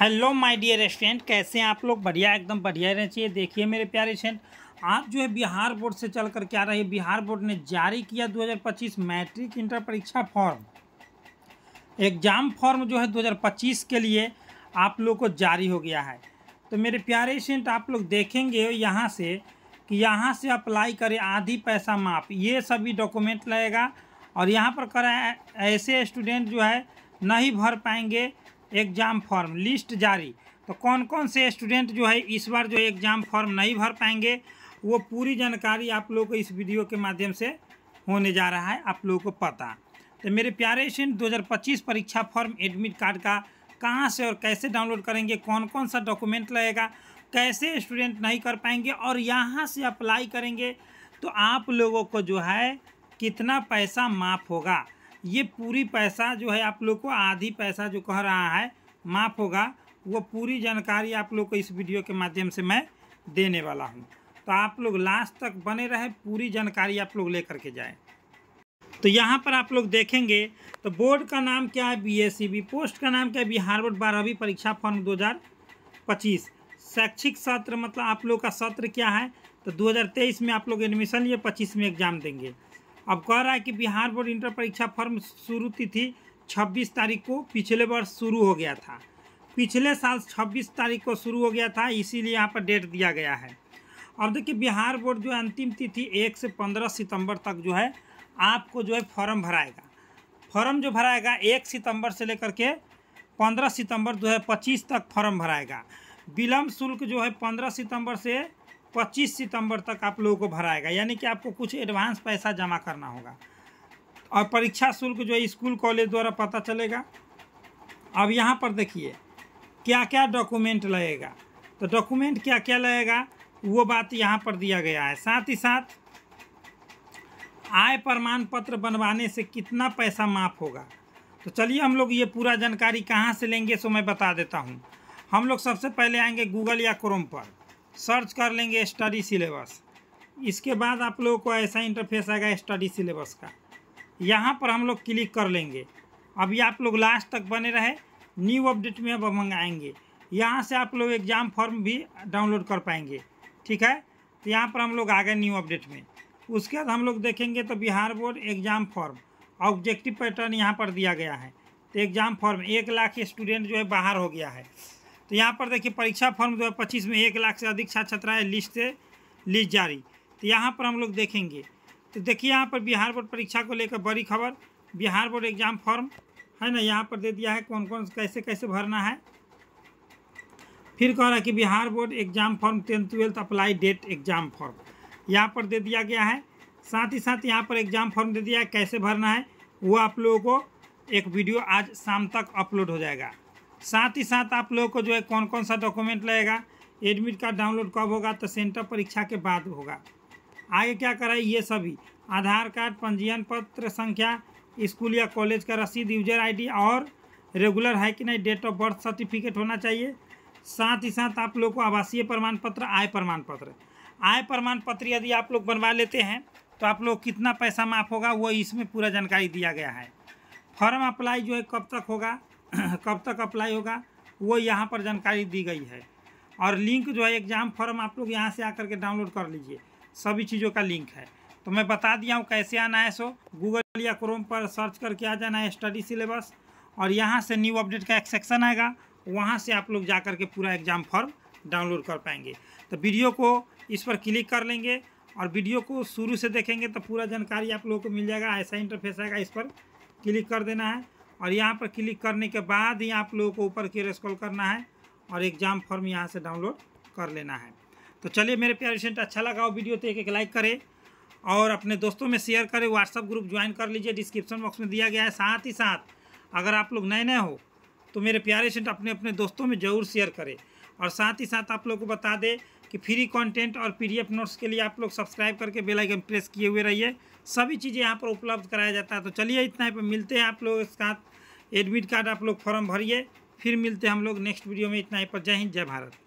hello my dear student कैसे हैं आप लोग बढ़िया एकदम बढ़िया रहना चाहिए देखिए मेरे प्यारे स्टूडेंट आप जो है बिहार बोर्ड से चल कर क्या रहे बिहार बोर्ड ने जारी किया 2025 मैट्रिक इंटर परीक्षा फॉर्म एग्ज़ाम फॉर्म जो है 2025 के लिए आप लोग को जारी हो गया है तो मेरे प्यारे स्टूडेंट आप लोग देखेंगे यहाँ से कि यहाँ से अप्लाई करें आधी पैसा माफ ये सभी डॉक्यूमेंट लगेगा और यहाँ पर करें ऐसे स्टूडेंट जो है नहीं भर पाएंगे एग्ज़ाम फॉर्म लिस्ट जारी तो कौन कौन से स्टूडेंट जो है इस बार जो एग्ज़ाम फॉर्म नहीं भर पाएंगे वो पूरी जानकारी आप लोगों को इस वीडियो के माध्यम से होने जा रहा है आप लोगों को पता तो मेरे प्यारे स्टूडेंट दो परीक्षा फॉर्म एडमिट कार्ड का कहाँ से और कैसे डाउनलोड करेंगे कौन कौन सा डॉक्यूमेंट लगेगा कैसे स्टूडेंट नहीं कर पाएंगे और यहाँ से अप्लाई करेंगे तो आप लोगों को जो है कितना पैसा माफ़ होगा ये पूरी पैसा जो है आप लोग को आधी पैसा जो कह रहा है माफ़ होगा वो पूरी जानकारी आप लोग को इस वीडियो के माध्यम से मैं देने वाला हूँ तो आप लोग लास्ट तक बने रहे पूरी जानकारी आप लोग लेकर के जाए तो यहाँ पर आप लोग देखेंगे तो बोर्ड का नाम क्या है बीएससीबी e पोस्ट का नाम क्या है बिहार बोर्ड बारहवीं परीक्षा फॉर्म 2025 शैक्षिक सत्र मतलब आप लोग का सत्र क्या है तो 2023 में आप लोग एडमिशन लिए 25 में एग्ज़ाम देंगे अब कह रहा है कि बिहार बोर्ड इंटर परीक्षा फॉर्म शुरू तिथि 26 तारीख को पिछले वर्ष शुरू हो गया था पिछले साल 26 तारीख को शुरू हो गया था इसीलिए यहाँ पर डेट दिया गया है और देखिए बिहार बोर्ड जो अंतिम तिथि एक से पंद्रह सितंबर तक जो है आपको जो है फॉर्म भराएगा फॉर्म जो भराएगा एक सितंबर से लेकर के पंद्रह सितंबर दो हज़ार पच्चीस तक फॉर्म भराएगा विलम्ब शुल्क जो है पंद्रह सितंबर से पच्चीस सितंबर तक आप लोगों को भराएगा यानी कि आपको कुछ एडवांस पैसा जमा करना होगा और परीक्षा शुल्क जो है स्कूल कॉलेज द्वारा पता चलेगा अब यहाँ पर देखिए क्या क्या डॉक्यूमेंट लगेगा तो डॉक्यूमेंट क्या क्या लगेगा वो बात यहाँ पर दिया गया है साथ ही साथ आय प्रमाण पत्र बनवाने से कितना पैसा माफ होगा तो चलिए हम लोग ये पूरा जानकारी कहाँ से लेंगे सो मैं बता देता हूँ हम लोग सबसे पहले आएंगे गूगल या क्रोम पर सर्च कर लेंगे स्टडी सिलेबस इसके बाद आप लोगों को ऐसा इंटरफेस आएगा स्टडी सिलेबस का यहाँ पर हम लोग क्लिक कर लेंगे अभी आप लोग लास्ट तक बने रहे न्यू अपडेट में अब हम आएंगे यहाँ से आप लोग एग्ज़ाम फॉर्म भी डाउनलोड कर पाएंगे ठीक है तो यहाँ पर हम लोग आ गए न्यू अपडेट में उसके बाद हम लोग देखेंगे तो Bihar board exam form objective pattern यहाँ पर दिया गया है तो एग्ज़ाम फॉर्म एक लाख स्टूडेंट जो है बाहर हो गया है तो यहाँ पर देखिए परीक्षा फॉर्म दो पच्चीस में एक लाख से अधिक छात्र छात्राएँ लिस्ट से लिस्ट जारी तो यहाँ पर हम लोग देखेंगे तो देखिए यहाँ पर बिहार बोर्ड परीक्षा को लेकर बड़ी खबर बिहार बोर्ड एग्ज़ाम फॉर्म है ना यहाँ पर दे दिया है कौन कौन कैसे कैसे भरना है फिर कह रहा है कि Bihar board exam form tenth twelfth apply date exam form यहाँ पर दे दिया गया है साथ ही साथ यहाँ पर एग्ज़ाम फॉर्म दे दिया है कैसे भरना है वो आप लोगों को एक वीडियो आज शाम तक अपलोड हो जाएगा साथ ही साथ आप लोगों को जो है कौन कौन सा डॉक्यूमेंट लगेगा एडमिट कार्ड डाउनलोड कब होगा तो सेंटर परीक्षा के बाद होगा आगे क्या कराए ये सभी आधार कार्ड पंजीयन पत्र संख्या स्कूल या कॉलेज का रसीद यूजर आईडी और रेगुलर है कि नहीं डेट ऑफ बर्थ सर्टिफिकेट होना चाहिए साथ ही साथ आप लोग को आवासीय प्रमाण पत्र आय प्रमाण पत्र आय प्रमाण पत्र यदि आप लोग बनवा लेते हैं तो आप लोग कितना पैसा माफ होगा वो इसमें पूरा जानकारी दिया गया है फॉर्म अप्लाई जो है कब तक होगा कब तक अप्लाई होगा वो यहाँ पर जानकारी दी गई है और लिंक जो है एग्ज़ाम फॉर्म आप लोग यहाँ से आकर के डाउनलोड कर लीजिए सभी चीज़ों का लिंक है तो मैं बता दिया हूँ कैसे आना है सो गूगल या क्रोम पर सर्च करके आ जाना है स्टडी सिलेबस और यहाँ से न्यू अपडेट का एक सेक्शन आएगा वहाँ से आप लोग जा कर के पूरा एग्ज़ाम फॉर्म डाउनलोड कर पाएंगे तो वीडियो को इस पर क्लिक कर लेंगे और वीडियो को शुरू से देखेंगे तो पूरा जानकारी आप लोगों को मिल जाएगा ऐसा इंटरफेस आएगा इस पर क्लिक कर देना है और यहाँ पर क्लिक करने के बाद ही आप लोगों को ऊपर की रेस्कॉल करना है और एग्ज़ाम फॉर्म यहाँ से डाउनलोड कर लेना है तो चलिए मेरे प्यारे स्टूडेंट अच्छा लगा हो वीडियो तो एक एक लाइक करें और अपने दोस्तों में शेयर करें व्हाट्सअप ग्रुप ज्वाइन कर लीजिए डिस्क्रिप्शन बॉक्स में दिया गया है साथ ही साथ अगर आप लोग नए नए हो तो मेरे प्यारे स्टूडेंट अपने अपने दोस्तों में ज़रूर शेयर करें और साथ ही साथ आप लोग को बता दें कि फ्री कंटेंट और पीडीएफ नोट्स के लिए आप लोग सब्सक्राइब करके बेल आइकन प्रेस किए हुए रहिए सभी चीज़ें यहाँ पर उपलब्ध कराया जाता है तो चलिए इतना ही पर मिलते हैं आप लोग के साथ एडमिट कार्ड आप लोग फॉर्म भरिए फिर मिलते हैं हम लोग नेक्स्ट वीडियो में इतना ही पर जय हिंद जय भारत